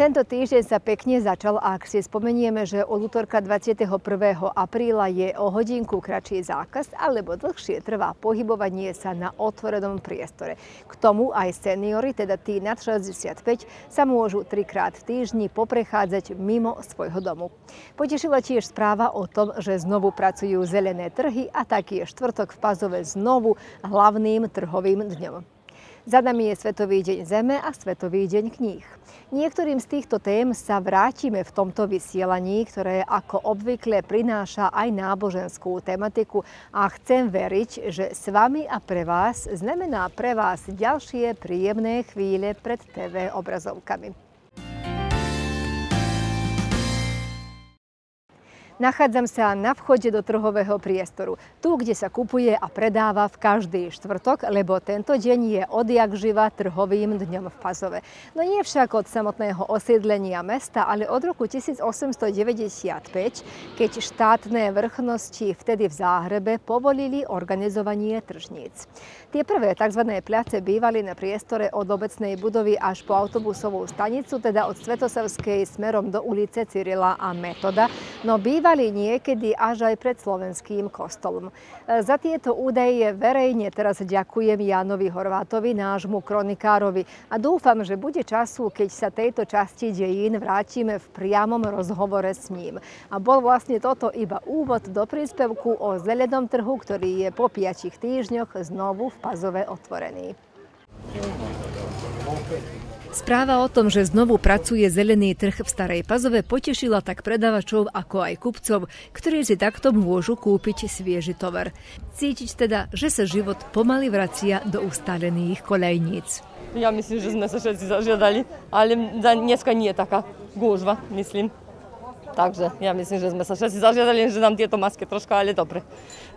Tento týždeň sa pekne začal, ak si spomenieme, že od útorka 21. apríla je o hodinku kratší zákaz alebo dlhšie trvá pohybovanie sa na otvorenom priestore. K tomu aj seniory, teda tí nad 65, sa môžu trikrát v týždni poprechádzať mimo svojho domu. Potešila tiež správa o tom, že znovu pracujú zelené trhy a tak je štvrtok v Pazove znovu hlavným trhovým dňom. Za nami je Svetový deň Zeme a Svetový deň kníh. Niektorým z týchto tém sa vrátime v tomto vysielaní, ktoré ako obvykle prináša aj náboženskú tematiku a chcem veriť, že s vami a pre vás znamená pre vás ďalšie príjemné chvíle pred TV obrazovkami. Nachádzam sa na vchode do trhového priestoru, tu, kde sa kupuje a predáva v každý štvrtok, lebo tento deň je odjak živa trhovým dňom v Pazove. No nie však od samotného osídlenia mesta, ale od roku 1895, keď štátne vrchnosti vtedy v Záhrebe povolili organizovanie tržníc. Tie prvé tzv. pliace bývali na priestore od obecnej budovy až po autobusovú stanicu, teda od Svetosavskej smerom do ulice Cyrila a Metoda, no bývali bývali niekedy až aj pred slovenským kostolom. E, za tieto údaje verejne teraz ďakujem Janovi Horvátovi, nášmu kronikárovi a dúfam, že bude času, keď sa tejto časti dejín vrátime v priamom rozhovore s ním. A bol vlastne toto iba úvod do príspevku o zelenom trhu, ktorý je po piatich týždňoch znovu v Pazove otvorený. Thank you. Správa o tom, že znovu pracuje zelený trh v Starej Pazove potešila tak predavačov ako aj kupcov, ktorí si takto môžu kúpiť svieži tovar. Cítiť teda, že sa život pomaly vracia do ustálených kolejníc. Ja myslím, že sme sa všetci zažiadali, ale dneska nie je taká gúžva, myslím. Takže ja myslím, že sme sa všetci zažiadali, že nám tieto masky trošku, ale dobre.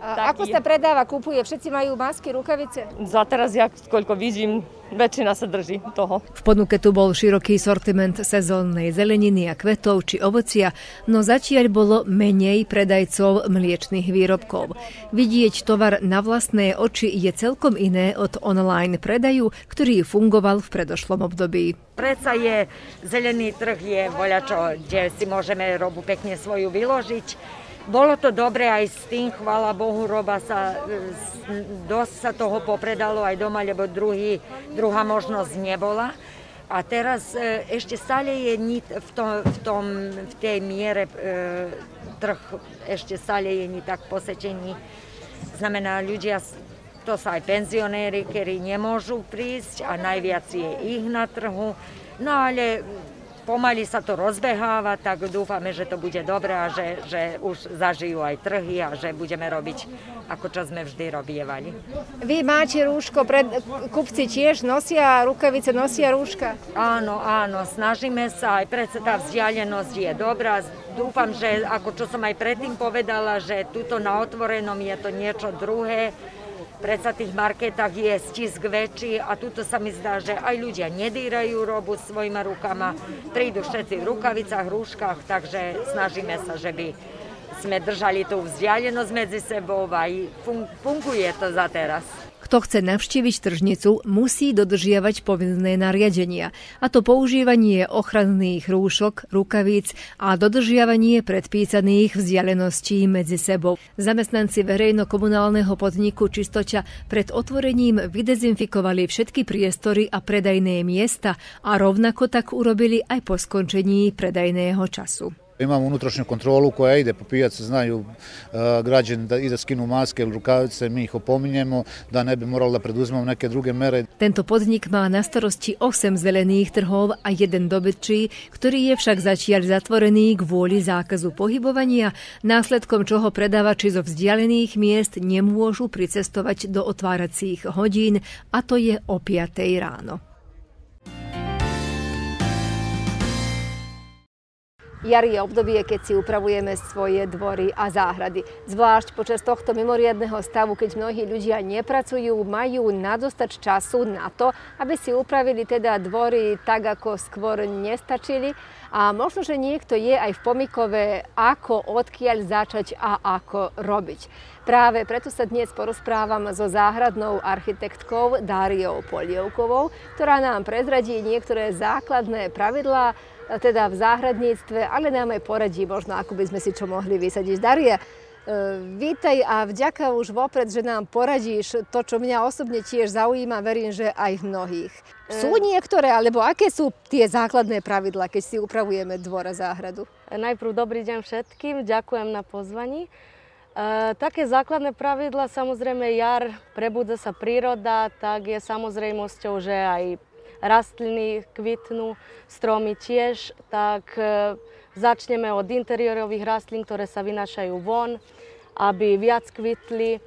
A ako sa predáva, kupuje? Všetci majú masky, rukavice? Za teraz, ja koľko vidím, väčšina sa drží toho. V ponuke tu bol široký sortiment sezónnej zeleniny a kvetov či ovocia, no zatiaľ bolo menej predajcov mliečných výrobkov. Vidieť tovar na vlastné oči je celkom iné od online predaju, ktorý fungoval v predošlom období. Preca je zelený trh, je voľačo, kde si môžeme robu pekne svoju vyložiť bolo to dobre aj s tým, chvála Bohu, roba sa, e, dosť sa toho popredalo aj doma, lebo druhý, druhá možnosť nebola. A teraz e, ešte stále je nit v, tom, v, tom, v tej miere e, trh ešte stále je ni tak posečený. Znamená, ľudia, to sa aj penzionéry, ktorí nemôžu prísť a najviac je ich na trhu. No ale pomaly sa to rozbeháva, tak dúfame, že to bude dobré a že, že už zažijú aj trhy a že budeme robiť, ako čo sme vždy robievali. Vy máte rúško, pred, kupci tiež nosia rukavice, nosia rúška? Áno, áno, snažíme sa, aj predsa tá vzdialenosť je dobrá. Dúfam, že ako čo som aj predtým povedala, že tuto na otvorenom je to niečo druhé, Predsa tých marketách je stisk väčší a tuto sa mi zdá, že aj ľudia nedýrajú robu svojima rukama, prídu všetci v rukavicách, rúškach, takže snažíme sa, že by sme držali tú vzdialenosť medzi sebou a funguje to za teraz. Kto chce navštíviť tržnicu, musí dodržiavať povinné nariadenia, a to používanie ochranných rúšok, rukavíc a dodržiavanie predpísaných vzdialeností medzi sebou. Zamestnanci verejno-komunálneho podniku Čistoča pred otvorením vydezinfikovali všetky priestory a predajné miesta a rovnako tak urobili aj po skončení predajného času imamo unutrašnju kontrolu koja ide po pijacu, znaju e, građani da i da skinu maske ili rukavice, mi ih opominjemo da ne bi morali da preduzmemo neke druge mere. Tento podnik má na starosti 8 zelených trhov a jeden dobytčí, ktorý je však začiaľ zatvorený kvôli zákazu pohybovania, následkom čoho predávači zo vzdialených miest nemôžu pricestovať do otváracích hodín, a to je o 5 ráno. Jar je obdobie, keď si upravujeme svoje dvory a záhrady. Zvlášť počas tohto mimoriadného stavu, keď mnohí ľudia nepracujú, majú nadostať času na to, aby si upravili teda dvory tak, ako skôr nestačili. A možno, že niekto je aj v pomikove, ako, odkiaľ začať a ako robiť. Práve preto sa dnes porozprávam so záhradnou architektkou Dáriou Polievkovou, ktorá nám prezradí niektoré základné pravidlá, teda v záhradníctve, ale nám aj poradí možno, ako by sme si čo mohli vysadiť. Daria, e, Vítaj a vďaka už vopred, že nám poradíš to, čo mňa osobne tiež zaujíma, verím, že aj mnohých. E, sú niektoré, alebo aké sú tie základné pravidla, keď si upravujeme dvor a záhradu? Najprv dobrý deň všetkým, ďakujem na pozvaní. E, také základné pravidla, samozrejme jar, prebudza sa príroda, tak je samozrejmosťou, že aj rastliny kvitnú, stromy tiež, tak e, začneme od interiérových rastlín, ktoré sa vynášajú von, aby viac kvitli. E,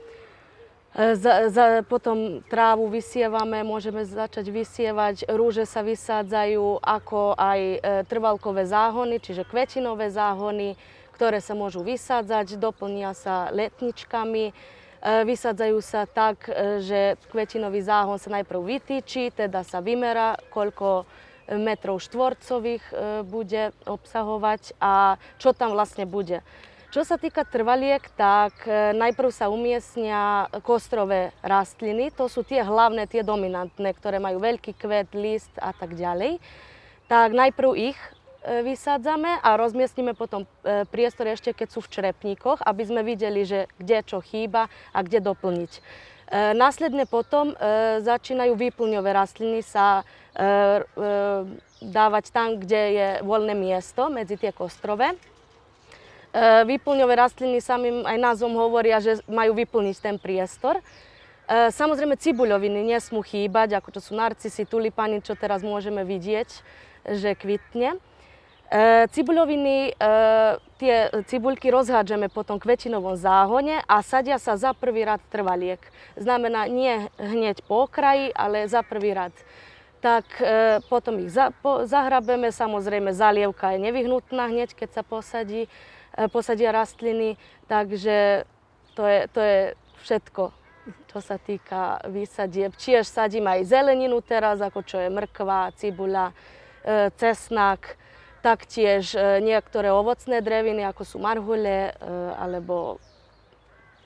za, za, potom trávu vysievame, môžeme začať vysievať, rúže sa vysádzajú ako aj e, trvalkové záhony, čiže kvetinové záhony, ktoré sa môžu vysádzať, doplnia sa letničkami. E, vysadzajú sa tak, e, že kvetinový záhon sa najprv vytýči, teda sa vymera, koľko metrov štvorcových e, bude obsahovať a čo tam vlastne bude. Čo sa týka trvaliek, tak najprv sa umiestnia kostrové rastliny, to sú tie hlavné, tie dominantné, ktoré majú veľký kvet, list a tak ďalej. Tak najprv ich E, vysádzame a rozmiestnime potom e, priestor ešte, keď sú v črepníkoch, aby sme videli, že kde čo chýba a kde doplniť. E, následne potom začínajú výplňové rastliny sa dávať tam, kde je voľné miesto medzi tie kostrove. Výplňové rastliny samým aj názvom hovoria, že majú vyplniť ten priestor. Samozrejme, cibuľoviny nesmú chýbať, ako to sú narcisy, tulipány, čo teraz môžeme vidieť, že kvitne. E, cibuľoviny, e, tie cibuľky rozhádžeme po tom kvetinovom záhone a sadia sa za prvý rad trvaliek. Znamená nie hneď po okraji, ale za prvý rad. Tak e, potom ich za, po, zahrabeme, samozrejme zalievka je nevyhnutná hneď, keď sa posadí, e, posadia rastliny, takže to je, to je všetko čo sa týka výsadieb. Čiže sadím aj zeleninu teraz, ako čo je mrkva, cibuľa, e, cesnak, taktiež e, niektoré ovocné dreviny, ako sú marhule e, alebo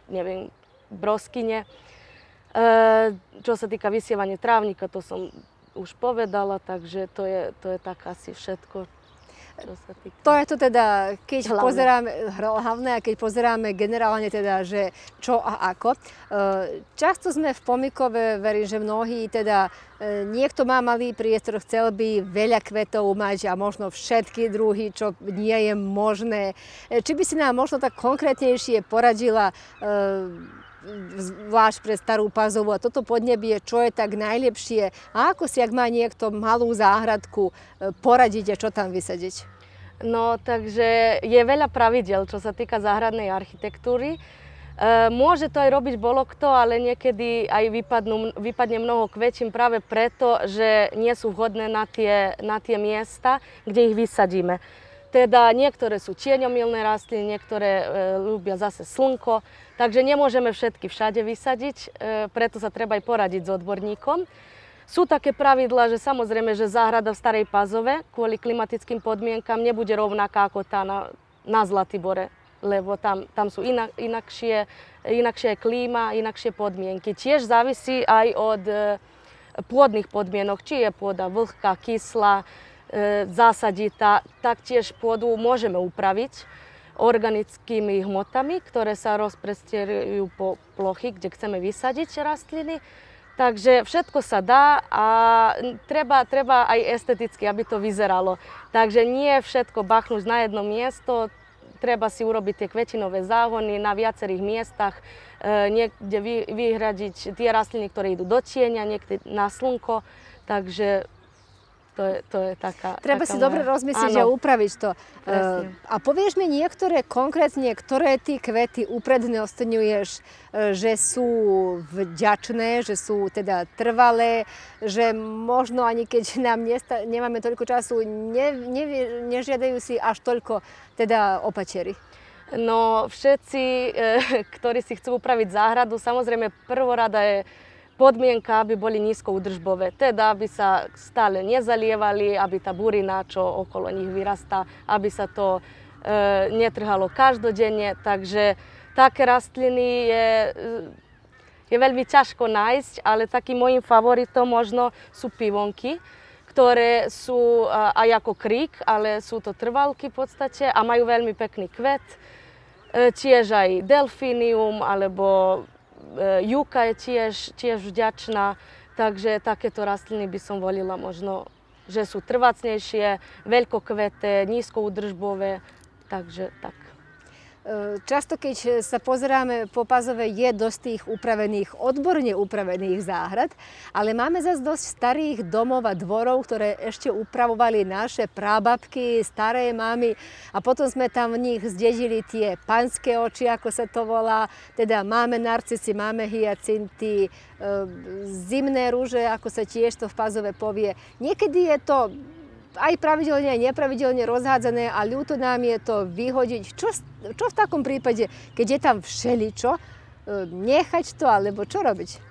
neviem, broskyne. E, čo sa týka vysievania trávnika, to som už povedala, takže to je, to je tak asi všetko, čo sa týka. To je to teda, keď hlavné. pozeráme, hlavné a keď pozeráme generálne teda, že čo a ako. E, často sme v Pomikove, verím, že mnohí teda, e, niekto má malý priestor, chcel by veľa kvetov mať a možno všetky druhy, čo nie je možné. E, či by si nám možno tak konkrétnejšie poradila zvlášť pre starú pazovu a toto podnebie, čo je tak najlepšie a ako si, ak má niekto malú záhradku, poradiť a čo tam vysadiť? No takže je veľa pravidel, čo sa týka záhradnej architektúry. E, môže to aj robiť bolo kto, ale niekedy aj vypadnú, vypadne mnoho kvetín práve preto, že nie sú vhodné na tie, na tie miesta, kde ich vysadíme. Teda niektoré sú tieňomilné rastliny, niektoré e, ľúbia zase slnko, takže nemôžeme všetky všade vysadiť, e, preto sa treba aj poradiť s odborníkom. Sú také pravidla, že samozrejme, že záhrada v Starej Pazove kvôli klimatickým podmienkam nebude rovnaká ako tá na, na Zlatibore, lebo tam, tam sú inak, inakšie, inakšie klíma, inakšie podmienky. Tiež závisí aj od e, pôdnych podmienok, či je pôda vlhká, kyslá, e, zásaditá, tiež pôdu môžeme upraviť organickými hmotami, ktoré sa rozprestierujú po plochy, kde chceme vysadiť rastliny. Takže všetko sa dá a treba, treba aj esteticky, aby to vyzeralo. Takže nie všetko bachnúť na jedno miesto, treba si urobiť tie kvetinové záhony na viacerých miestach, e, niekde vyhradiť tie rastliny, ktoré idú do tieňa, niekde na slnko. Takže to je, to je taká... Treba taká si moja... dobre rozmyslieť a upraviť to. Presne. Ehm, a povieš mi niektoré konkrétne, ktoré ty kvety upredne ostňuješ, e, že sú vďačné, že sú teda trvalé, že možno ani keď nám nesta- nemáme toľko času, ne, ne, nežiadajú si až toľko teda opačery. No všetci, e, ktorí si chcú upraviť záhradu, samozrejme prvorada je podmienka, aby boli nízko udržbové, teda aby sa stále nezalievali, aby tá burina, čo okolo nich vyrastá, aby sa to e, netrhalo každodenne. takže také rastliny je e, je veľmi ťažko nájsť, ale takým mojim favoritom možno sú pivonky, ktoré sú e, aj ako krík, ale sú to trvalky v podstate a majú veľmi pekný kvet. E, tiež aj delfínium alebo E, Júka je tiež, tiež vďačná, takže takéto rastliny by som volila možno, že sú trvácnejšie, veľkokvete, nízkoudržbové, takže tak. E, často, keď sa pozeráme po Pazove, je dosť tých upravených, odborne upravených záhrad, ale máme zase dosť starých domov a dvorov, ktoré ešte upravovali naše prábabky, staré mamy a potom sme tam v nich zdedili tie panské oči, ako sa to volá. Teda máme narcisy, máme hyacinty, e, zimné rúže, ako sa tiež to v Pazove povie. Niekedy je to aj pravidelne, aj nepravidelne rozhádzané a ľúto nám je to vyhodiť. Čo, čo v takom prípade, keď je tam všeličo, e, nechať to alebo čo robiť?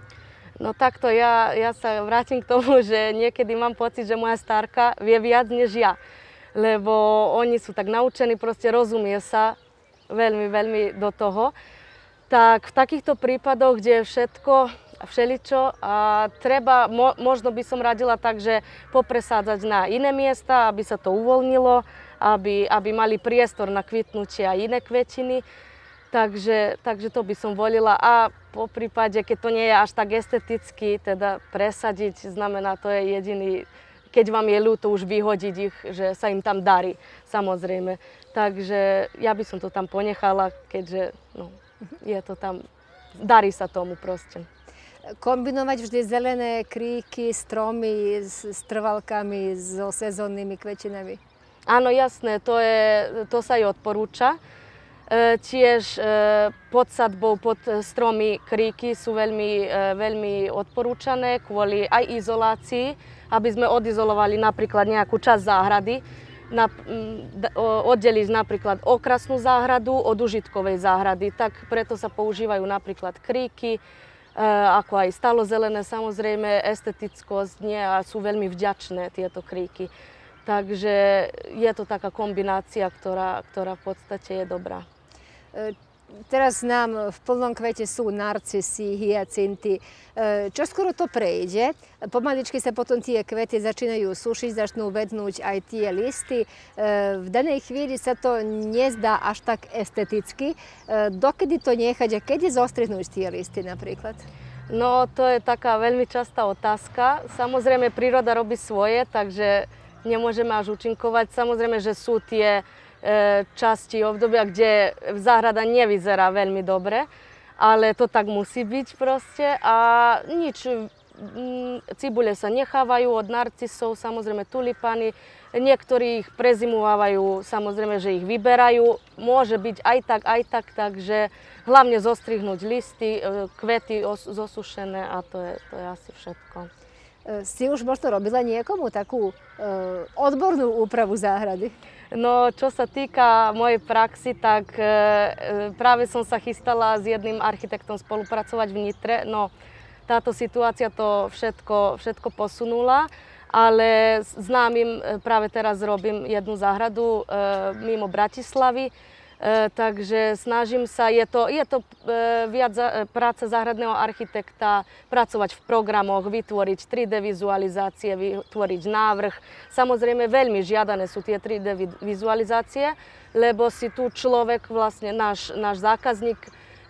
No takto, ja, ja sa vrátim k tomu, že niekedy mám pocit, že moja starka vie viac než ja. Lebo oni sú tak naučení, proste rozumie sa veľmi, veľmi do toho. Tak v takýchto prípadoch, kde je všetko všeličo. A treba, mo, možno by som radila tak, že popresádzať na iné miesta, aby sa to uvoľnilo, aby, aby mali priestor na kvitnutie a iné kvetiny. Takže, takže to by som volila. A po prípade, keď to nie je až tak esteticky, teda presadiť, znamená, to je jediný, keď vám je ľúto už vyhodiť ich, že sa im tam darí, samozrejme. Takže ja by som to tam ponechala, keďže no, je to tam, darí sa tomu proste kombinovať vždy zelené kríky, stromy s, s trvalkami, so sezónnymi kvetinami. Áno, jasné, to, je, to sa aj odporúča. E, tiež e, pod sadbou, pod stromy kríky sú veľmi, e, veľmi odporúčané kvôli aj izolácii, aby sme odizolovali napríklad nejakú časť záhrady, na, oddeliť napríklad okrasnú záhradu od užitkovej záhrady, tak preto sa používajú napríklad kríky, E, ako aj zelené, samozrejme estetickosť nie a sú veľmi vďačné tieto kríky. Takže je to taká kombinácia, ktorá, ktorá v podstate je dobrá. E, teraz nám v plnom kvete sú narcisy, hyacinty. E, čo skoro to prejde, pomaličky sa potom tie kvety začínajú sušiť, začnú vednúť aj tie listy. E, v danej chvíli sa to nezdá až tak esteticky. E, dokedy to nechať a kedy zostrihnúť tie listy napríklad? No, to je taká veľmi častá otázka. Samozrejme, príroda robí svoje, takže nemôžeme až účinkovať. Samozrejme, že sú tie uh, E, časti obdobia, kde záhrada nevyzerá veľmi dobre, ale to tak musí byť proste a nič, mm, cibule sa nechávajú od narcisov, samozrejme tulipány, niektorí ich prezimovávajú, samozrejme, že ich vyberajú, môže byť aj tak, aj tak, takže hlavne zostrihnúť listy, e, kvety zosušené a to je, to je asi všetko. E, si už možno robila niekomu takú e, odbornú úpravu záhrady? No čo sa týka mojej praxi, tak e, e, práve som sa chystala s jedným architektom spolupracovať v Nitre. No táto situácia to všetko, všetko posunula, ale známym e, práve teraz robím jednu záhradu e, mimo Bratislavy. E, takže snažím sa, je to, je to e, viac e, práce záhradného architekta, pracovať v programoch, vytvoriť 3D vizualizácie, vytvoriť návrh. Samozrejme veľmi žiadané sú tie 3D vizualizácie, lebo si tu človek, vlastne náš, náš zákazník,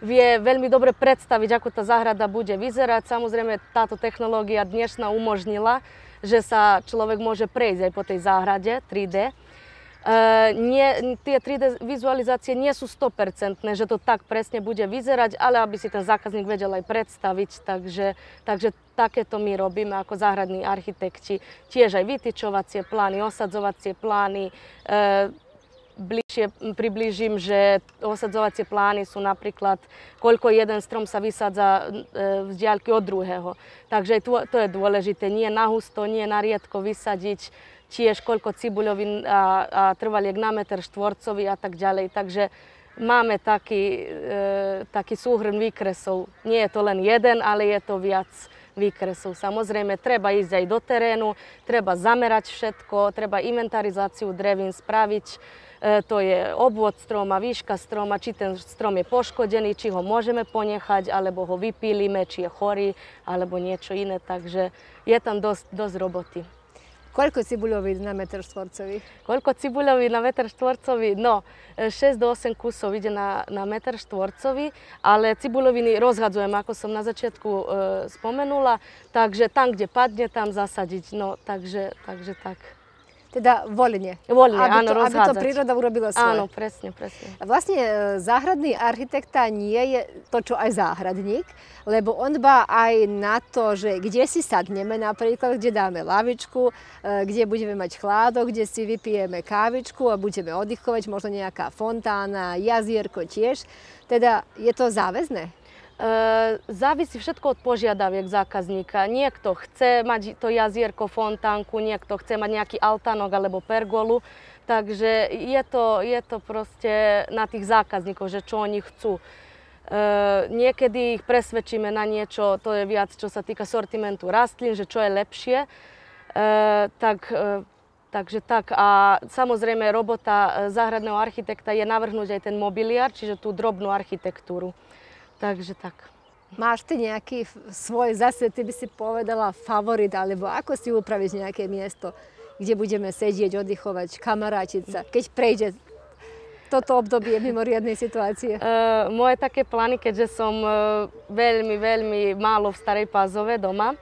vie veľmi dobre predstaviť, ako tá záhrada bude vyzerať. Samozrejme, táto technológia dnešná umožnila, že sa človek môže prejsť aj po tej záhrade 3D nie, tie 3D vizualizácie nie sú 100%, že to tak presne bude vyzerať, ale aby si ten zákazník vedel aj predstaviť. Takže, takže takéto my robíme ako záhradní architekti. Tiež aj vytyčovacie plány, osadzovacie plány. bližšie priblížim, že osadzovacie plány sú napríklad, koľko jeden strom sa vysádza e, z diaľky od druhého. Takže to, to je dôležité. Nie nahusto, nie riedko vysadiť tiež koľko cibuljovin, a, a trvaljeg na meter štvorcový a tak ďalej. Takže máme taký, e, taký súhrn výkresov. Nie je to len jeden, ale je to viac výkresov. Samozrejme, treba ísť aj do terénu, treba zamerať všetko, treba inventarizáciu drevin spraviť. E, to je obvod stroma, výška stroma, či ten strom je poškodený, či ho môžeme ponechať, alebo ho vypílime, či je chorý, alebo niečo iné. Takže je tam dosť, dosť roboty. Koľko cibuľovín na metr štvorcový? Koľko cibuľovín na metr štvorcový? No, 6 e, do 8 kusov ide na, na metr štvorcový, ale cibuľoviny rozhadzujem, ako som na začiatku e, spomenula, takže tam, kde padne, tam zasadiť. No, takže, takže tak. Teda voľne. Voľne, aby áno, to, rozhádzať. Aby to príroda urobila svoje. Áno, presne, presne. Vlastne e, záhradný architekta nie je to, čo aj záhradník, lebo on dba aj na to, že kde si sadneme napríklad, kde dáme lavičku, e, kde budeme mať chládok, kde si vypijeme kávičku a budeme oddychovať, možno nejaká fontána, jazierko tiež. Teda je to záväzné? Ehm, závisí všetko od požiadaviek zákazníka. Niekto chce mať to jazierko, fontánku, niekto chce mať nejaký altánok alebo pergolu. Takže je to, je to proste na tých zákazníkov, že čo oni chcú. E, niekedy ich presvedčíme na niečo, to je viac, čo sa týka sortimentu rastlín, že čo je lepšie. E, tak, e, takže tak. A samozrejme robota eh, záhradného architekta je navrhnúť aj ten mobiliár, čiže tú drobnú architektúru. Takže tak. Máš ty nejaký svoj, zase ty by si povedala favorit, alebo ako si upraviš nejaké miesto, kde budeme sedieť, oddychovať, kamarátiť sa, keď prejde toto obdobie mimoriadnej situácie? Uh, moje také plány, keďže som uh, veľmi, veľmi málo v Starej Pázove doma,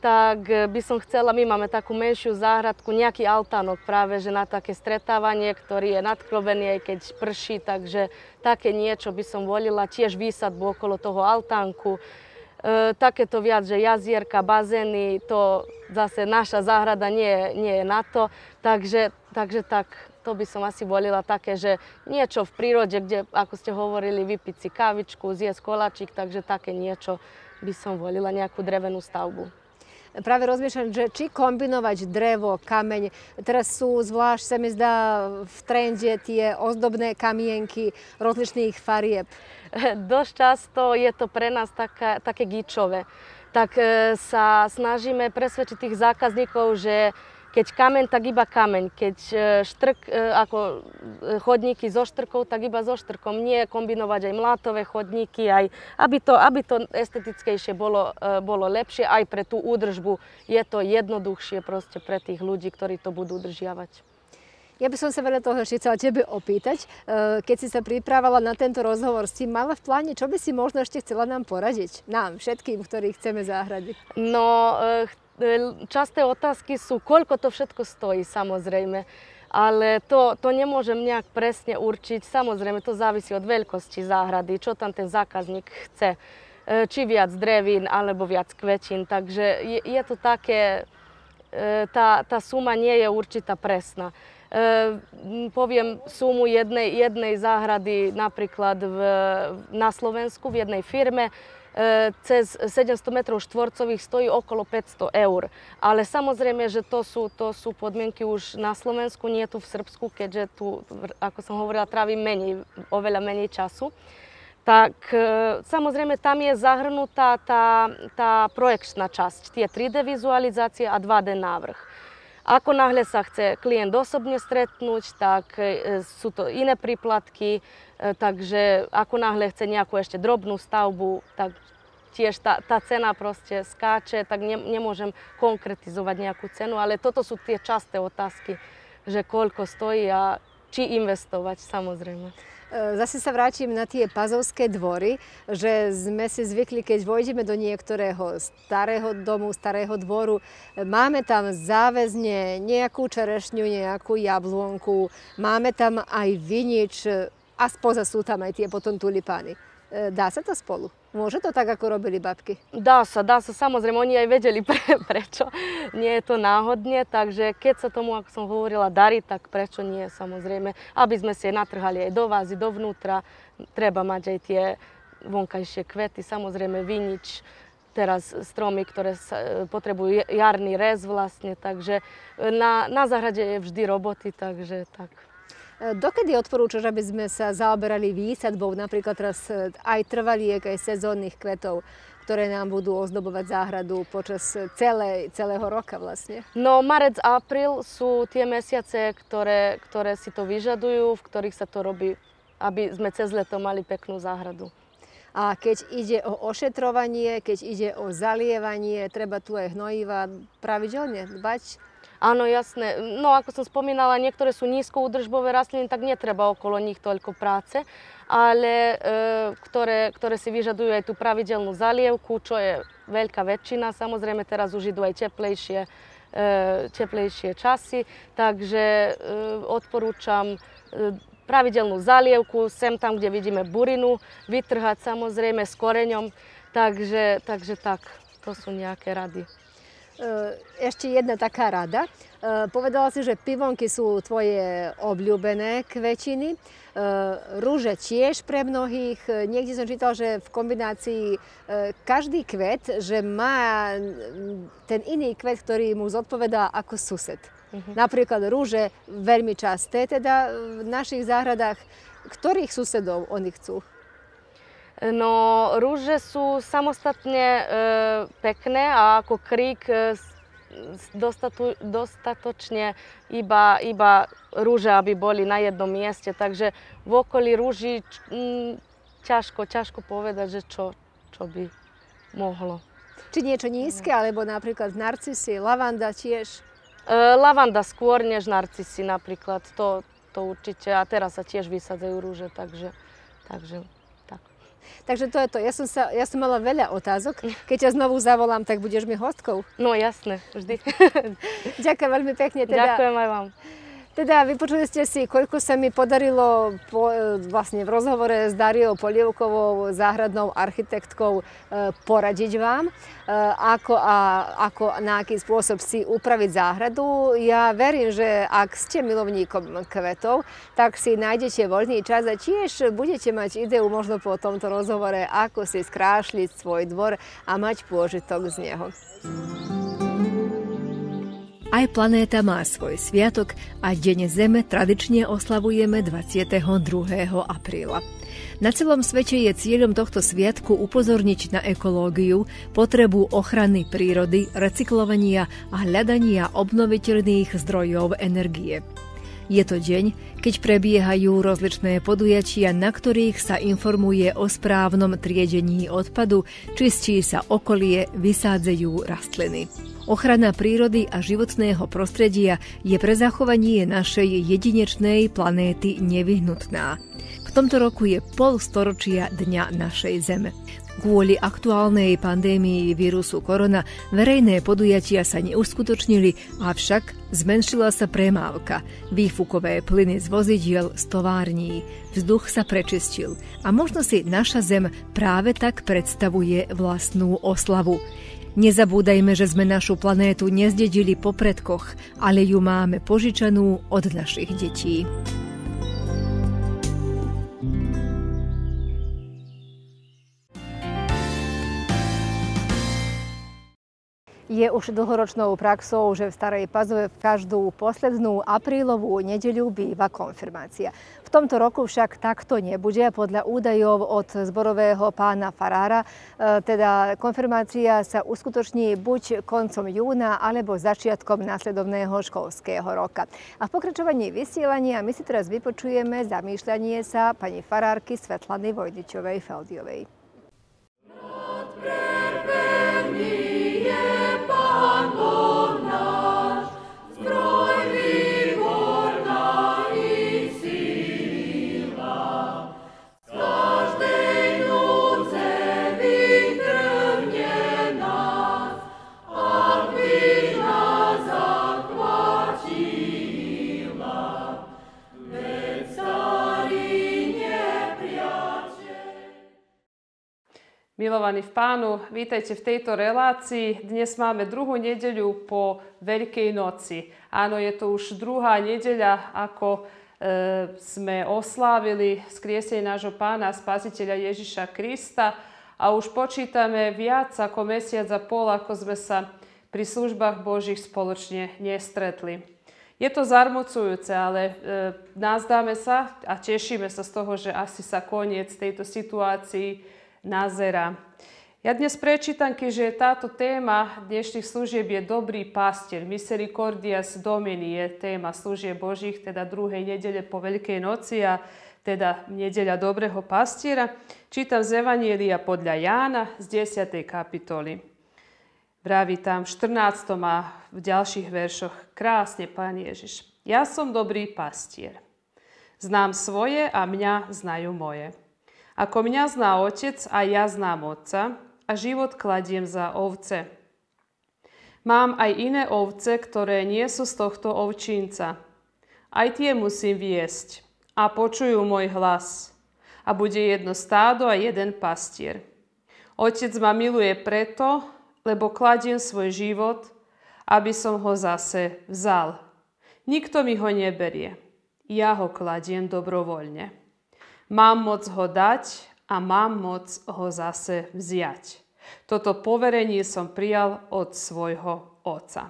tak eh, by som chcela, my máme takú menšiu záhradku, nejaký altánok práve, že na také stretávanie, ktorý je nadklobený, aj keď prší, takže také niečo by som volila, tiež výsadbu okolo toho altánku. E, takéto viac, že jazierka, bazény, to zase naša záhrada nie, nie je na to, takže, takže tak to by som asi volila také, že niečo v prírode, kde, ako ste hovorili, vypiť si kávičku, zjesť koláčik, takže také niečo by som volila, nejakú drevenú stavbu práve rozmýšľam, že či kombinovať drevo, kameň. Teraz sú zvlášť, sa mi zdá, v trende tie ozdobné kamienky rozličných farieb. Dosť často je to pre nás taká, také gíčové. Tak e, sa snažíme presvedčiť tých zákazníkov, že keď kameň, tak iba kameň. Keď e, štrk, e, ako e, chodníky so štrkou, tak iba so štrkom. Nie kombinovať aj mlátové chodníky, aj, aby, to, aby to estetickejšie bolo, bolo lepšie. Aj pre tú údržbu je to jednoduchšie proste pre tých ľudí, ktorí to budú udržiavať. Ja by som sa veľa toho ešte chcela tebe opýtať. Keď si sa pripravovala na tento rozhovor, si mala v pláne, čo by si možno ešte chcela nám poradiť? Nám, všetkým, ktorí chceme záhrady. No, E, časté otázky sú, koľko to všetko stojí, samozrejme. Ale to, to nemôžem nejak presne určiť. Samozrejme, to závisí od veľkosti záhrady, čo tam ten zákazník chce. E, či viac drevín, alebo viac kvetín. Takže je, je to také, e, tá, tá suma nie je určitá presná. Poviem sumu jednej, jednej záhrady napríklad v, na Slovensku v jednej firme. E, cez 700 metrov štvorcových stojí okolo 500 eur. Ale samozrejme, že to sú, to sú podmienky už na Slovensku, nie tu v Srbsku, keďže tu, ako som hovorila, trávi menej, oveľa menej času. Tak e, samozrejme tam je zahrnutá tá, tá projekčná časť, tie 3D vizualizácie a 2D návrh. Ako náhle sa chce klient osobne stretnúť, tak e, sú to iné príplatky, E, takže ako náhle chce nejakú ešte drobnú stavbu, tak tiež tá, tá cena proste skáče, tak ne, nemôžem konkretizovať nejakú cenu, ale toto sú tie časté otázky, že koľko stojí a či investovať samozrejme. E, zase sa vrátim na tie pazovské dvory, že sme si zvykli, keď vojdeme do niektorého starého domu, starého dvoru, e, máme tam záväzne nejakú čerešňu, nejakú jablónku, máme tam aj vinič, a spoza sú tam aj tie potom tulipány. E, dá sa to spolu? Môže to tak, ako robili babky? Dá sa, dá sa. Samozrejme, oni aj vedeli pre, prečo. Nie je to náhodne, takže keď sa tomu, ako som hovorila, darí, tak prečo nie, samozrejme. Aby sme si natrhali aj do vázy, dovnútra, treba mať aj tie vonkajšie kvety, samozrejme vinič, teraz stromy, ktoré sa, e, potrebujú jarný rez vlastne, takže e, na, na zahrade je vždy roboty, takže tak. E, dokedy odporúčaš, aby sme sa zaoberali výsadbou napríklad teraz e, aj trvaliek, aj sezónnych kvetov, ktoré nám budú ozdobovať záhradu počas e, celé, celého roka vlastne? No, marec a apríl sú tie mesiace, ktoré, ktoré si to vyžadujú, v ktorých sa to robí, aby sme cez leto mali peknú záhradu. A keď ide o ošetrovanie, keď ide o zalievanie, treba tu aj hnojiva pravidelne dbať Áno, jasné. No ako som spomínala, niektoré sú nízkoudržbové rastliny, tak netreba okolo nich toľko práce, ale e, ktoré, ktoré si vyžadujú aj tú pravidelnú zalievku, čo je veľká väčšina. Samozrejme teraz už idú aj teplejšie, e, teplejšie časy, takže e, odporúčam e, pravidelnú zalievku, sem tam, kde vidíme burinu, vytrhať samozrejme s koreňom. Takže, takže tak, to sú nejaké rady. E, ešte jedna taká rada. E, povedala si, že pivonky sú tvoje obľúbené kvečiny. E, rúže tiež pre mnohých. Niekde som čítal, že v kombinácii každý kvet, že má mm, ten iný kvet, ktorý mu zodpovedá ako sused. Mhm. Napríklad rúže, veľmi časté teda v našich záhradách. Ktorých susedov oni chcú? No, rúže sú samostatne e, pekné a ako krík e, dostatu, dostatočne iba, iba rúže, aby boli na jednom mieste. Takže v okolí rúži m, ťažko, ťažko povedať, že čo, čo by mohlo. Či niečo nízke, alebo napríklad narcisy, lavanda tiež? E, lavanda skôr než narcisy napríklad, to, to určite. A teraz sa tiež vysadzajú rúže, takže... takže Takže to je to. Ja som, sa, ja som mala veľa otázok. Keď ťa znovu zavolám, tak budeš mi hostkou. No jasné, vždy. Ďakujem veľmi pekne. Teda... Ďakujem aj vám. Teda vypočuli ste si, koľko sa mi podarilo po, e, vlastne v rozhovore s Dariou Polievkovou, záhradnou architektkou, e, poradiť vám, e, ako, a, ako na aký spôsob si upraviť záhradu. Ja verím, že ak ste milovníkom kvetov, tak si nájdete voľný čas a tiež budete mať ideu možno po tomto rozhovore, ako si skrášliť svoj dvor a mať pôžitok z neho. Thank you. Aj planéta má svoj sviatok a Deň Zeme tradične oslavujeme 22. apríla. Na celom svete je cieľom tohto sviatku upozorniť na ekológiu, potrebu ochrany prírody, recyklovania a hľadania obnoviteľných zdrojov energie. Je to deň, keď prebiehajú rozličné podujatia, na ktorých sa informuje o správnom triedení odpadu, čistí sa okolie, vysádzajú rastliny. Ochrana prírody a životného prostredia je pre zachovanie našej jedinečnej planéty nevyhnutná. V tomto roku je pol storočia Dňa našej Zeme. Kvôli aktuálnej pandémii vírusu korona verejné podujatia sa neuskutočnili, avšak zmenšila sa premávka, výfukové plyny z vozidiel z tovární, vzduch sa prečistil a možno si naša zem práve tak predstavuje vlastnú oslavu. Nezabúdajme, že sme našu planétu nezdedili po predkoch, ale ju máme požičanú od našich detí. Je už dlhoročnou praxou, že v Starej Pazove v každú poslednú aprílovú nedeľu býva konfirmácia. V tomto roku však takto nebude. Podľa údajov od zborového pána Farára, e, teda konfirmácia sa uskutoční buď koncom júna alebo začiatkom následovného školského roka. A v pokračovaní vysielania my si teraz vypočujeme zamýšľanie sa pani Farárky Svetlany Vojdičovej-Feldiovej. Milovaní v pánu, vítajte v tejto relácii. Dnes máme druhú nedeľu po Veľkej noci. Áno, je to už druhá nedeľa, ako e, sme oslávili skriesenie nášho pána spasiteľa Ježiša Krista a už počítame viac ako mesiac a pol, ako sme sa pri službách Božích spoločne nestretli. Je to zarmocujúce, ale e, nazdáme sa a tešíme sa z toho, že asi sa koniec tejto situácii nazera. Ja dnes prečítam, keďže táto téma dnešných služieb je dobrý pastier. Misericordias Domini je téma služieb Božích, teda druhej nedele po Veľkej noci a teda nedeľa dobrého pastiera. Čítam z Evanielia podľa Jána z 10. kapitoly. Vraví tam v 14. a v ďalších veršoch krásne Pán Ježiš. Ja som dobrý pastier. Znám svoje a mňa znajú moje. Ako mňa zná otec a ja znám otca, a život kladiem za ovce. Mám aj iné ovce, ktoré nie sú z tohto ovčínca. Aj tie musím viesť a počujú môj hlas. A bude jedno stádo a jeden pastier. Otec ma miluje preto, lebo kladiem svoj život, aby som ho zase vzal. Nikto mi ho neberie. Ja ho kladiem dobrovoľne. Mám moc ho dať a mám moc ho zase vziať. Toto poverenie som prijal od svojho Otca.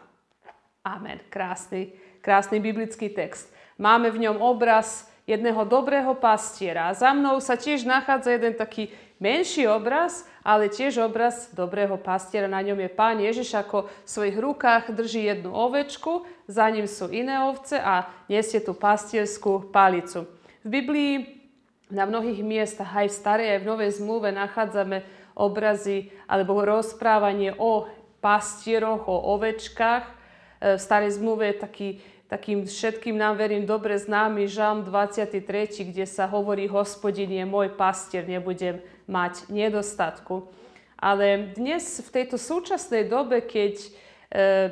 Amen. Krásny, krásny biblický text. Máme v ňom obraz jedného dobrého pastiera. Za mnou sa tiež nachádza jeden taký menší obraz, ale tiež obraz dobrého pastiera. Na ňom je pán Ježiš, ako v svojich rukách drží jednu ovečku, za ním sú iné ovce a nesie tú pastierskú palicu. V Biblii na mnohých miestach, aj v starej, aj v novej zmluve, nachádzame obrazy alebo rozprávanie o pastieroch, o ovečkách. E, v starej zmluve je taký, takým všetkým nám verím dobre známy Žalm 23, kde sa hovorí hospodin je môj pastier, nebudem mať nedostatku. Ale dnes, v tejto súčasnej dobe, keď e,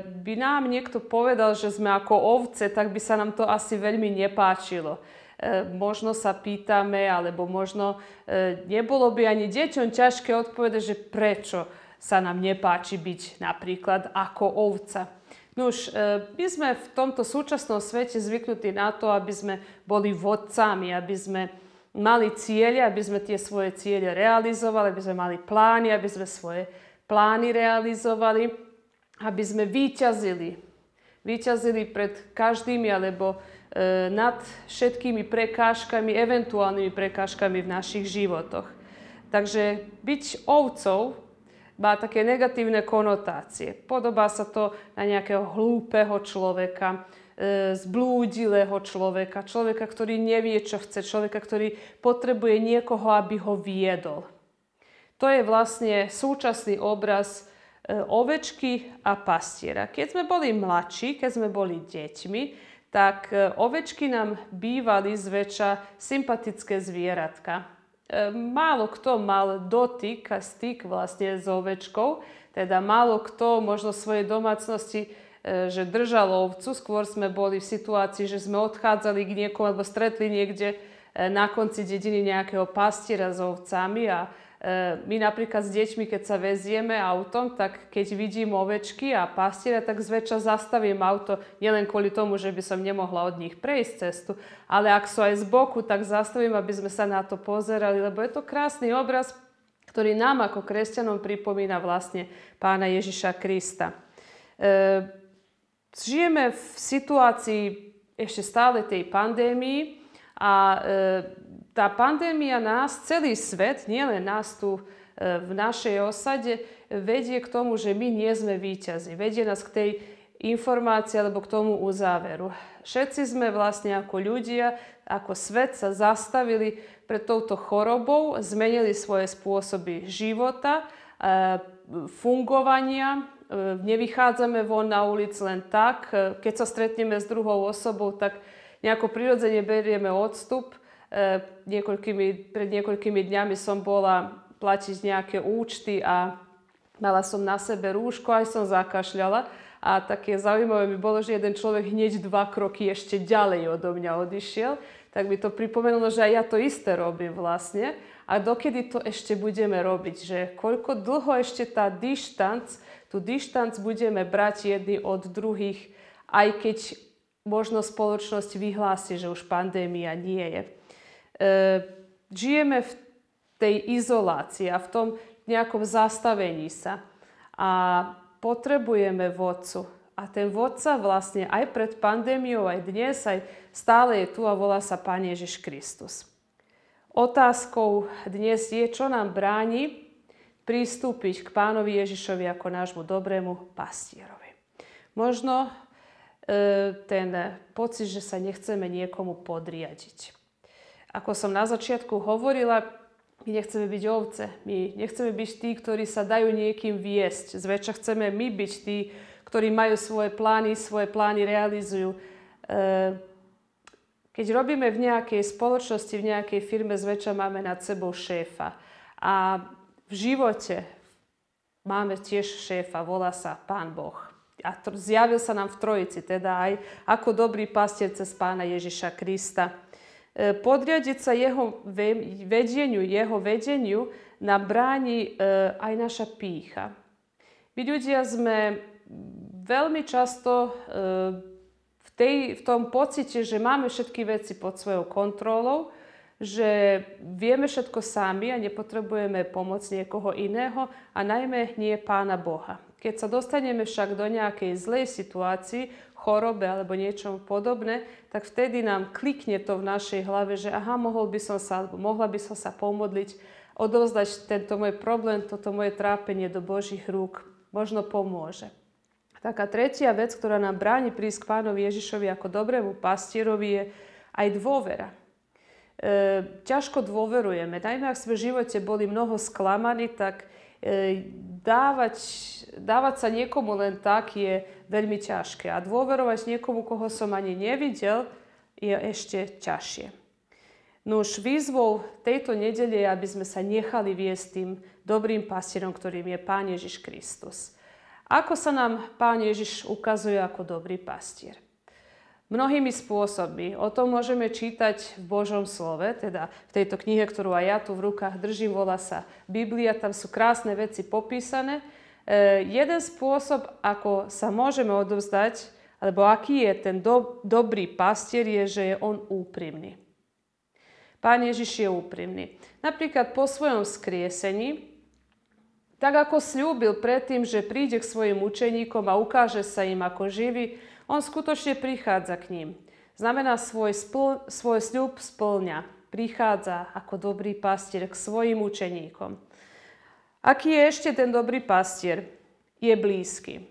by nám niekto povedal, že sme ako ovce, tak by sa nám to asi veľmi nepáčilo. E, možno sa pýtame, alebo možno e, nebolo by ani deťom ťažké odpovedať, že prečo sa nám nepáči byť napríklad ako ovca. Nuž, e, my sme v tomto súčasnom svete zvyknutí na to, aby sme boli vodcami, aby sme mali cieľe, aby sme tie svoje cieľe realizovali, aby sme mali plány, aby sme svoje plány realizovali, aby sme výťazili. Výťazili pred každými alebo E, nad všetkými prekážkami, eventuálnymi prekážkami v našich životoch. Takže byť ovcov má také negatívne konotácie. Podobá sa to na nejakého hlúpeho človeka, e, zblúdilého človeka, človeka, ktorý nevie, čo chce, človeka, ktorý potrebuje niekoho, aby ho viedol. To je vlastne súčasný obraz e, ovečky a pastiera. Keď sme boli mladší, keď sme boli deťmi, tak e, ovečky nam bývali zväčša sympatické zvieratka. E, málo kto mal a styk vlastne s ovečkou, teda málo kto možno v svojej domácnosti e, že držal ovcu, skôr sme boli v situácii, že sme odchádzali k niekomu alebo stretli niekde na konci dediny nejakého pastiera s ovcami a my napríklad s deťmi, keď sa vezieme autom, tak keď vidím ovečky a pastiera, tak zväčša zastavím auto nielen kvôli tomu, že by som nemohla od nich prejsť cestu, ale ak sú aj z boku, tak zastavím, aby sme sa na to pozerali, lebo je to krásny obraz, ktorý nám ako kresťanom pripomína vlastne pána Ježiša Krista. E, žijeme v situácii ešte stále tej pandémii a e, tá pandémia nás, celý svet, nielen nás tu e, v našej osade, vedie k tomu, že my nie sme víťazi. Vedie nás k tej informácii alebo k tomu uzáveru. Všetci sme vlastne ako ľudia, ako svet sa zastavili pred touto chorobou, zmenili svoje spôsoby života, e, fungovania, e, nevychádzame von na ulic len tak. Keď sa stretneme s druhou osobou, tak nejako prirodzene berieme odstup – E, niekoľkými, pred niekoľkými dňami som bola platiť nejaké účty a mala som na sebe rúško, aj som zakašľala. A také zaujímavé mi bolo, že jeden človek hneď dva kroky ešte ďalej odo mňa odišiel. Tak mi to pripomenulo, že aj ja to isté robím vlastne. A dokedy to ešte budeme robiť? Že koľko dlho ešte tá dištanc, tú dištanc budeme brať jedni od druhých, aj keď možno spoločnosť vyhlási, že už pandémia nie je. Ehm, žijeme v tej izolácii a v tom nejakom zastavení sa. A potrebujeme vodcu. A ten vodca vlastne aj pred pandémiou, aj dnes, aj stále je tu a volá sa Pán Ježiš Kristus. Otázkou dnes je, čo nám bráni pristúpiť k Pánovi Ježišovi ako nášmu dobrému pastierovi. Možno e, ten pocit, že sa nechceme niekomu podriadiť ako som na začiatku hovorila, my nechceme byť ovce. My nechceme byť tí, ktorí sa dajú niekým viesť. Zväčša chceme my byť tí, ktorí majú svoje plány, svoje plány realizujú. E, keď robíme v nejakej spoločnosti, v nejakej firme, zväčša máme nad sebou šéfa. A v živote máme tiež šéfa, volá sa Pán Boh a zjavil sa nám v Trojici, teda aj ako dobrý pastier cez pána Ježiša Krista. E, podriadiť sa jeho vedeniu, jeho vedeniu nám bráni e, aj naša pícha. My ľudia sme veľmi často e, v, tej, v tom pocite, že máme všetky veci pod svojou kontrolou, že vieme všetko sami a nepotrebujeme pomoc niekoho iného a najmä nie pána Boha. Keď sa dostaneme však do nejakej zlej situácii, chorobe alebo niečom podobné, tak vtedy nám klikne to v našej hlave, že aha, mohol by som sa, alebo mohla by som sa pomodliť, odovzdať tento môj problém, toto moje trápenie do Božích rúk. Možno pomôže. Taká tretia vec, ktorá nám bráni prísť k pánovi Ježišovi ako dobrému pastierovi, je aj dôvera e, ťažko dôverujeme. Najmä ak sme v živote boli mnoho sklamaní, tak E, dávať, dávať sa niekomu len tak je veľmi ťažké. A dôverovať niekomu, koho som ani nevidel, je ešte ťažšie. No už výzvou tejto nedele je, aby sme sa nechali viesť tým dobrým pastierom, ktorým je Pán Ježiš Kristus. Ako sa nám Pán Ježiš ukazuje ako dobrý pastier? mnohými spôsobmi. O tom môžeme čítať v Božom slove, teda v tejto knihe, ktorú aj ja tu v rukách držím, volá sa Biblia, tam sú krásne veci popísané. E, jeden spôsob, ako sa môžeme odovzdať, alebo aký je ten do, dobrý pastier, je, že je on úprimný. Pán Ježiš je úprimný. Napríklad po svojom skriesení, tak ako slúbil predtým, že príde k svojim učeníkom a ukáže sa im ako živý, on skutočne prichádza k ním. Znamená, svoj, spl- svoj sľub splňa. Prichádza ako dobrý pastier k svojim učeníkom. Aký je ešte ten dobrý pastier? Je blízky.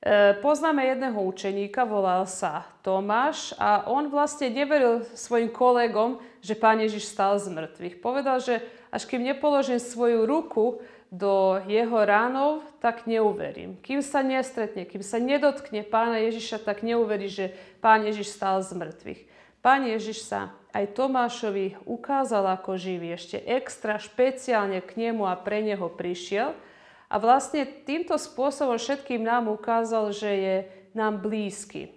E, poznáme jedného učeníka, volal sa Tomáš a on vlastne neveril svojim kolegom, že Pán Ježiš stal z mŕtvych. Povedal, že až kým nepoložím svoju ruku do jeho ránov, tak neuverím. Kým sa nestretne, kým sa nedotkne pána Ježiša, tak neuverí, že pán Ježiš stal z mŕtvych. Pán Ježiš sa aj Tomášovi ukázal ako živý, ešte extra špeciálne k nemu a pre neho prišiel. A vlastne týmto spôsobom všetkým nám ukázal, že je nám blízky.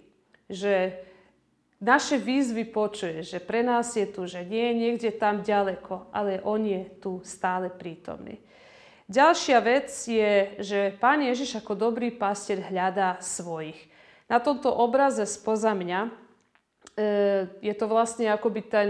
Že naše výzvy počuje, že pre nás je tu, že nie je niekde tam ďaleko, ale On je tu stále prítomný. Ďalšia vec je, že pán Ježiš ako dobrý pastier hľadá svojich. Na tomto obraze spoza mňa e, je to vlastne akoby ten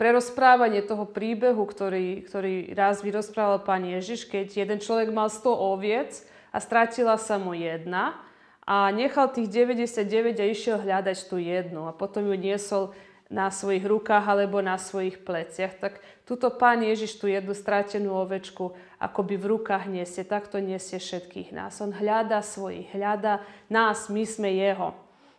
prerozprávanie toho príbehu, ktorý, ktorý raz vyrozprával pán Ježiš, keď jeden človek mal 100 oviec a strátila sa mu jedna a nechal tých 99 a išiel hľadať tú jednu a potom ju niesol na svojich rukách alebo na svojich pleciach. Tak tuto Pán Ježiš tú jednu stratenú ovečku akoby v rukách nesie, takto nesie všetkých nás. On hľada svojich, hľada nás, my sme Jeho.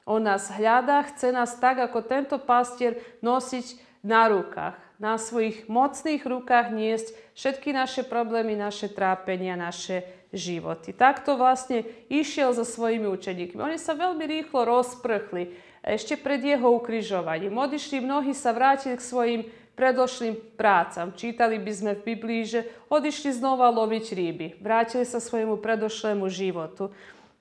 On nás hľada, chce nás tak, ako tento pastier, nosiť na rukách. Na svojich mocných rukách niesť všetky naše problémy, naše trápenia, naše životy. Takto vlastne išiel so svojimi učeníkmi. Oni sa veľmi rýchlo rozprchli ešte pred jeho ukrižovaním. Odišli mnohí sa vrátili k svojim predošlým prácam. Čítali by sme v Biblii, že odišli znova loviť ryby. Vrátili sa svojmu predošlému životu.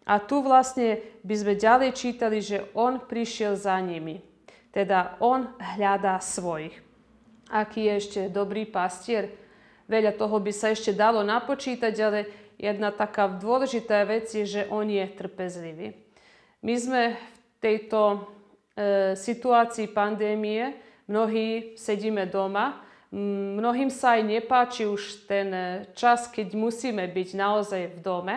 A tu vlastne by sme ďalej čítali, že on prišiel za nimi. Teda on hľadá svojich. Aký je ešte dobrý pastier? Veľa toho by sa ešte dalo napočítať, ale jedna taká dôležitá vec je, že on je trpezlivý. My sme tejto e, situácii pandémie mnohí sedíme doma. Mnohým sa aj nepáči už ten e, čas, keď musíme byť naozaj v dome.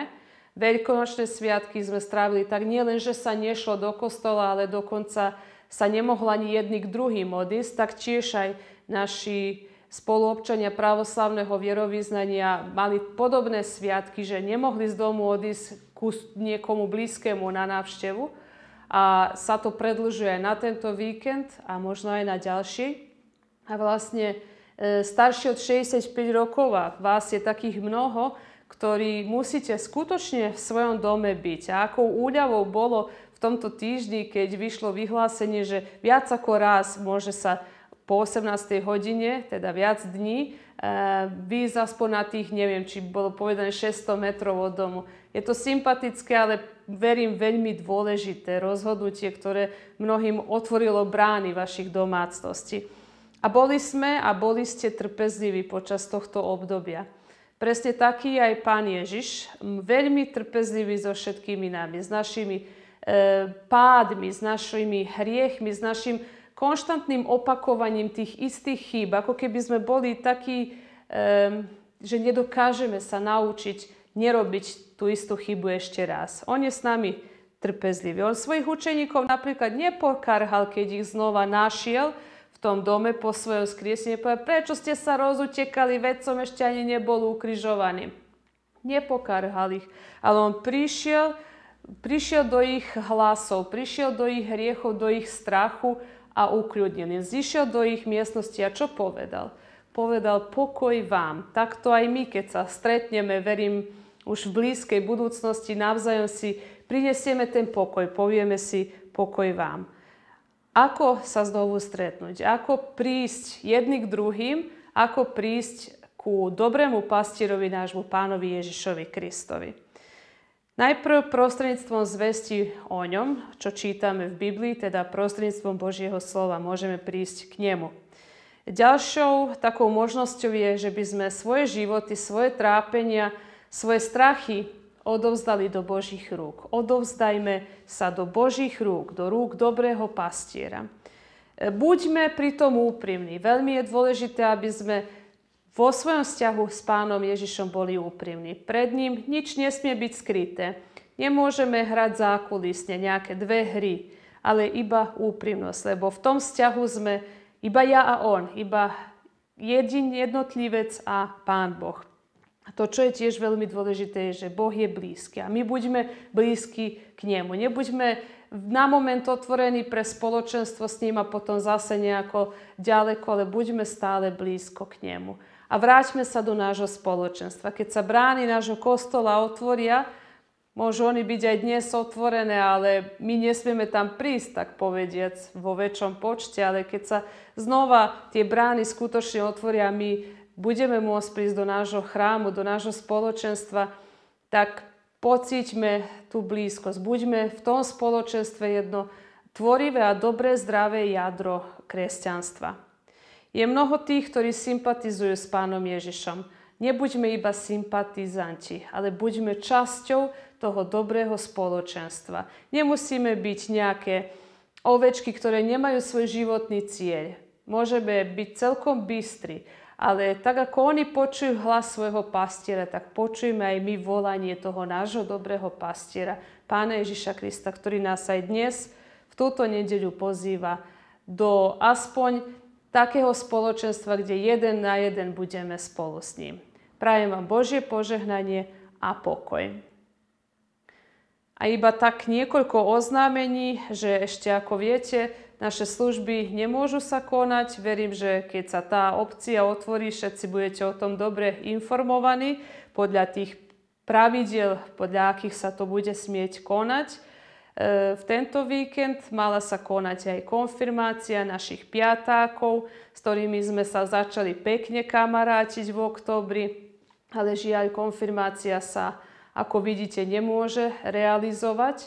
Veľkonočné sviatky sme strávili tak nielen, že sa nešlo do kostola, ale dokonca sa nemohla ani jedný k druhým odísť, tak tiež aj naši spoluobčania pravoslavného vierovýznania mali podobné sviatky, že nemohli z domu odísť ku niekomu blízkemu na návštevu a sa to predlžuje na tento víkend a možno aj na ďalší. A vlastne e, starší od 65 rokov a vás je takých mnoho, ktorí musíte skutočne v svojom dome byť. A akou úľavou bolo v tomto týždni, keď vyšlo vyhlásenie, že viac ako raz môže sa po 18. hodine, teda viac dní, e, výjsť aspoň na tých, neviem, či bolo povedané 600 metrov od domu. Je to sympatické, ale verím veľmi dôležité rozhodnutie, ktoré mnohým otvorilo brány vašich domácností. A boli sme a boli ste trpezliví počas tohto obdobia. Presne taký aj Pán Ježiš, veľmi trpezlivý so všetkými nami, s našimi e, pádmi, s našimi hriechmi, s našim konštantným opakovaním tých istých chýb, ako keby sme boli takí, e, že nedokážeme sa naučiť nerobiť tú istú chybu ešte raz. On je s nami trpezlivý. On svojich učeníkov napríklad nepokarhal, keď ich znova našiel v tom dome po svojom skriesení. Povedal, prečo ste sa rozutekali, veď som ešte ani nebol ukrižovaný. Nepokarhal ich, ale on prišiel, prišiel do ich hlasov, prišiel do ich hriechov, do ich strachu a ukľudnil. Zišiel do ich miestnosti a čo povedal? Povedal pokoj vám. Takto aj my, keď sa stretneme, verím, už v blízkej budúcnosti navzájom si prinesieme ten pokoj, povieme si pokoj vám. Ako sa znovu stretnúť? Ako prísť jedni k druhým? Ako prísť ku dobrému pastierovi nášmu pánovi Ježišovi Kristovi? Najprv prostredníctvom zvesti o ňom, čo čítame v Biblii, teda prostredníctvom Božieho slova môžeme prísť k nemu. Ďalšou takou možnosťou je, že by sme svoje životy, svoje trápenia, svoje strachy odovzdali do Božích rúk. Odovzdajme sa do Božích rúk, do rúk dobrého pastiera. E, buďme pritom úprimní. Veľmi je dôležité, aby sme vo svojom vzťahu s pánom Ježišom boli úprimní. Pred ním nič nesmie byť skryté. Nemôžeme hrať zákulisne nejaké dve hry, ale iba úprimnosť, lebo v tom vzťahu sme iba ja a on, iba jedin jednotlivec a pán Boh. A to, čo je tiež veľmi dôležité, je, že Boh je blízky a my buďme blízky k Nemu. Nebuďme na moment otvorení pre spoločenstvo s ním a potom zase nejako ďaleko, ale buďme stále blízko k Nemu. A vráťme sa do nášho spoločenstva. Keď sa brány nášho kostola otvoria, môžu oni byť aj dnes otvorené, ale my nesmieme tam prísť, tak povediac, vo väčšom počte, ale keď sa znova tie brány skutočne otvoria, my budeme môcť prísť do nášho chrámu, do nášho spoločenstva, tak pocíťme tú blízkosť. Buďme v tom spoločenstve jedno tvorivé a dobré, zdravé jadro kresťanstva. Je mnoho tých, ktorí sympatizujú s pánom Ježišom. Nebuďme iba sympatizanti, ale buďme časťou toho dobrého spoločenstva. Nemusíme byť nejaké ovečky, ktoré nemajú svoj životný cieľ. Môžeme byť celkom bystri, ale tak ako oni počujú hlas svojho pastiera, tak počujeme aj my volanie toho nášho dobrého pastiera, Pána Ježiša Krista, ktorý nás aj dnes v túto nedeľu pozýva do aspoň takého spoločenstva, kde jeden na jeden budeme spolu s ním. Prajem vám Božie požehnanie a pokoj a iba tak niekoľko oznámení, že ešte ako viete, naše služby nemôžu sa konať. Verím, že keď sa tá opcia otvorí, všetci budete o tom dobre informovaní podľa tých pravidel, podľa akých sa to bude smieť konať. E, v tento víkend mala sa konať aj konfirmácia našich piatákov, s ktorými sme sa začali pekne kamarátiť v oktobri, ale žiaľ konfirmácia sa ako vidíte, nemôže realizovať. E,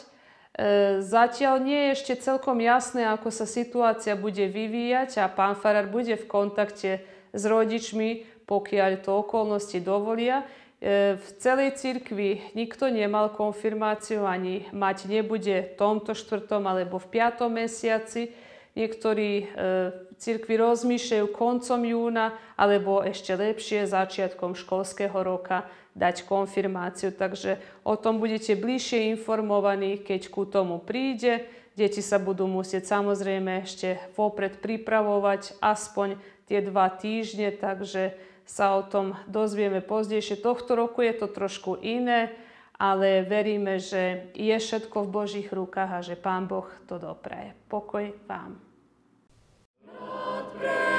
zatiaľ nie je ešte celkom jasné, ako sa situácia bude vyvíjať a pán Farar bude v kontakte s rodičmi, pokiaľ to okolnosti dovolia. E, v celej cirkvi nikto nemal konfirmáciu, ani mať nebude v tomto štvrtom alebo v piatom mesiaci. Niektorí e, cirkvi rozmýšľajú koncom júna alebo ešte lepšie začiatkom školského roka dať konfirmáciu. Takže o tom budete bližšie informovaní, keď ku tomu príde. Deti sa budú musieť samozrejme ešte vopred pripravovať aspoň tie dva týždne, takže sa o tom dozvieme pozdejšie. Tohto roku je to trošku iné ale veríme, že je všetko v Božích rukách a že Pán Boh to dopraje. Pokoj vám. Odpre.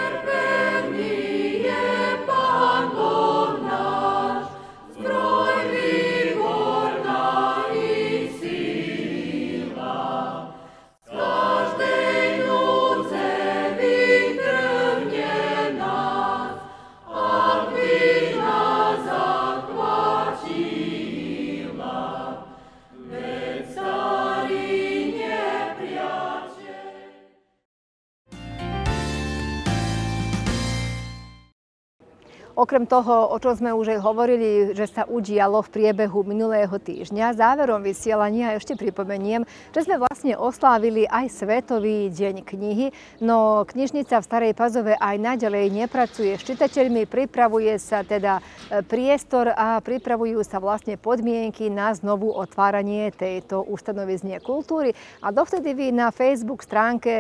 Okrem toho, o čom sme už aj hovorili, že sa udialo v priebehu minulého týždňa, záverom vysielania ešte pripomeniem, že sme vlastne oslávili aj Svetový deň knihy, no knižnica v Starej Pazove aj naďalej nepracuje s čitateľmi, pripravuje sa teda e, priestor a pripravujú sa vlastne podmienky na znovu otváranie tejto ustanovizne kultúry. A dovtedy vy na Facebook stránke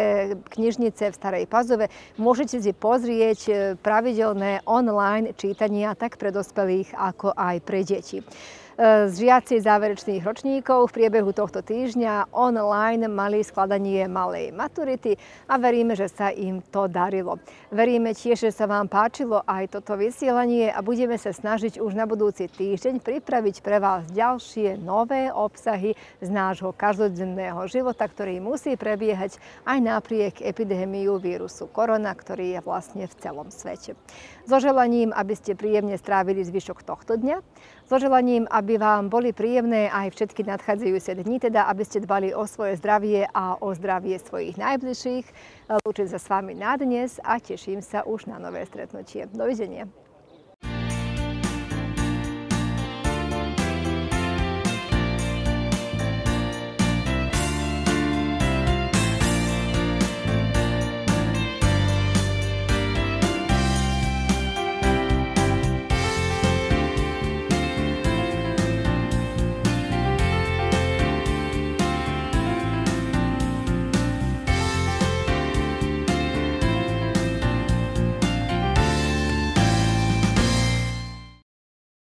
knižnice v Starej Pazove môžete si pozrieť e, pravidelné online čítania tak pre dospelých, ako aj pre deti. E, z žiaci záverečných ročníkov v priebehu tohto týždňa online mali skladanie malej maturity a veríme, že sa im to darilo. Veríme tiež, že sa vám páčilo aj toto vysielanie a budeme sa snažiť už na budúci týždeň pripraviť pre vás ďalšie nové obsahy z nášho každodenného života, ktorý musí prebiehať aj napriek epidémiu vírusu korona, ktorý je vlastne v celom svete. So želaním, aby ste príjemne strávili zvyšok tohto dňa so želaním, aby vám boli príjemné aj všetky nadchádzajúce dni, teda aby ste dbali o svoje zdravie a o zdravie svojich najbližších. Lúčim sa s vami na dnes a teším sa už na nové stretnutie. Dovidenia.